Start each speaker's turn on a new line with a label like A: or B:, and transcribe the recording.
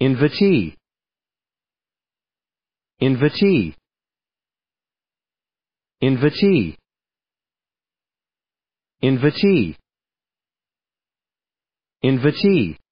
A: invitee invitee invitee invitee invitee